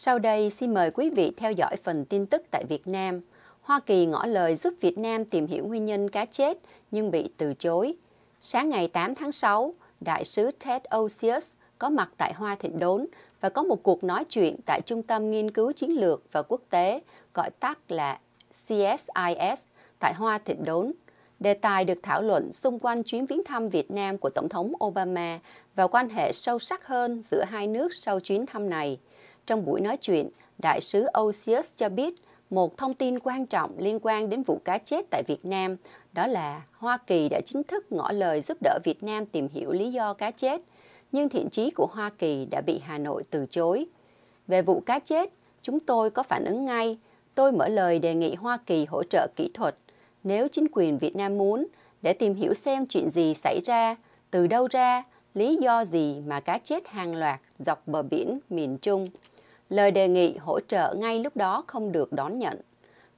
Sau đây xin mời quý vị theo dõi phần tin tức tại Việt Nam. Hoa Kỳ ngỏ lời giúp Việt Nam tìm hiểu nguyên nhân cá chết nhưng bị từ chối. Sáng ngày 8 tháng 6, Đại sứ Ted Osius có mặt tại Hoa Thịnh Đốn và có một cuộc nói chuyện tại Trung tâm Nghiên cứu Chiến lược và Quốc tế, gọi tắt là CSIS, tại Hoa Thịnh Đốn. Đề tài được thảo luận xung quanh chuyến viếng thăm Việt Nam của Tổng thống Obama và quan hệ sâu sắc hơn giữa hai nước sau chuyến thăm này – trong buổi nói chuyện, Đại sứ Osius cho biết một thông tin quan trọng liên quan đến vụ cá chết tại Việt Nam, đó là Hoa Kỳ đã chính thức ngỏ lời giúp đỡ Việt Nam tìm hiểu lý do cá chết, nhưng thiện chí của Hoa Kỳ đã bị Hà Nội từ chối. Về vụ cá chết, chúng tôi có phản ứng ngay, tôi mở lời đề nghị Hoa Kỳ hỗ trợ kỹ thuật, nếu chính quyền Việt Nam muốn, để tìm hiểu xem chuyện gì xảy ra, từ đâu ra, lý do gì mà cá chết hàng loạt dọc bờ biển miền Trung. Lời đề nghị hỗ trợ ngay lúc đó không được đón nhận.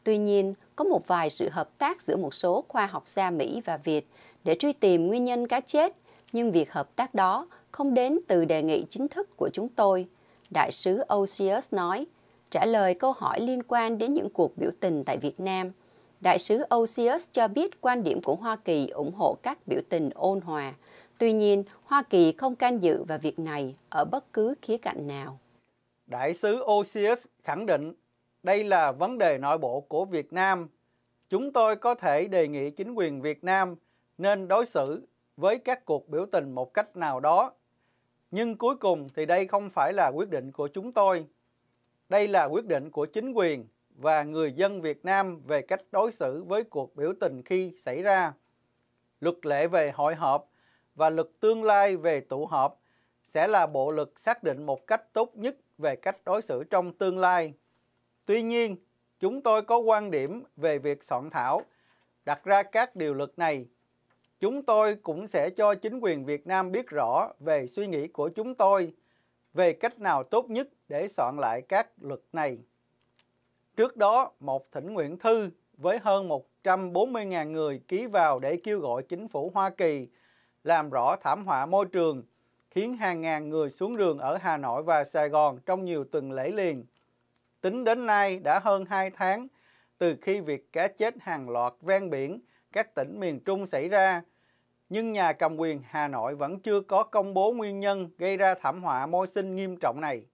Tuy nhiên, có một vài sự hợp tác giữa một số khoa học gia Mỹ và Việt để truy tìm nguyên nhân cá chết, nhưng việc hợp tác đó không đến từ đề nghị chính thức của chúng tôi. Đại sứ Osius nói, trả lời câu hỏi liên quan đến những cuộc biểu tình tại Việt Nam. Đại sứ Osius cho biết quan điểm của Hoa Kỳ ủng hộ các biểu tình ôn hòa. Tuy nhiên, Hoa Kỳ không can dự vào việc này ở bất cứ khía cạnh nào. Đại sứ Osius khẳng định đây là vấn đề nội bộ của Việt Nam. Chúng tôi có thể đề nghị chính quyền Việt Nam nên đối xử với các cuộc biểu tình một cách nào đó. Nhưng cuối cùng thì đây không phải là quyết định của chúng tôi. Đây là quyết định của chính quyền và người dân Việt Nam về cách đối xử với cuộc biểu tình khi xảy ra. Luật lệ về hội họp và luật tương lai về tụ họp sẽ là bộ luật xác định một cách tốt nhất về cách đối xử trong tương lai. Tuy nhiên, chúng tôi có quan điểm về việc soạn thảo, đặt ra các điều luật này. Chúng tôi cũng sẽ cho chính quyền Việt Nam biết rõ về suy nghĩ của chúng tôi về cách nào tốt nhất để soạn lại các luật này. Trước đó, một thỉnh nguyện thư với hơn 140.000 người ký vào để kêu gọi chính phủ Hoa Kỳ làm rõ thảm họa môi trường – khiến hàng ngàn người xuống đường ở Hà Nội và Sài Gòn trong nhiều tuần lễ liền. Tính đến nay đã hơn 2 tháng từ khi việc cá chết hàng loạt ven biển các tỉnh miền Trung xảy ra, nhưng nhà cầm quyền Hà Nội vẫn chưa có công bố nguyên nhân gây ra thảm họa môi sinh nghiêm trọng này.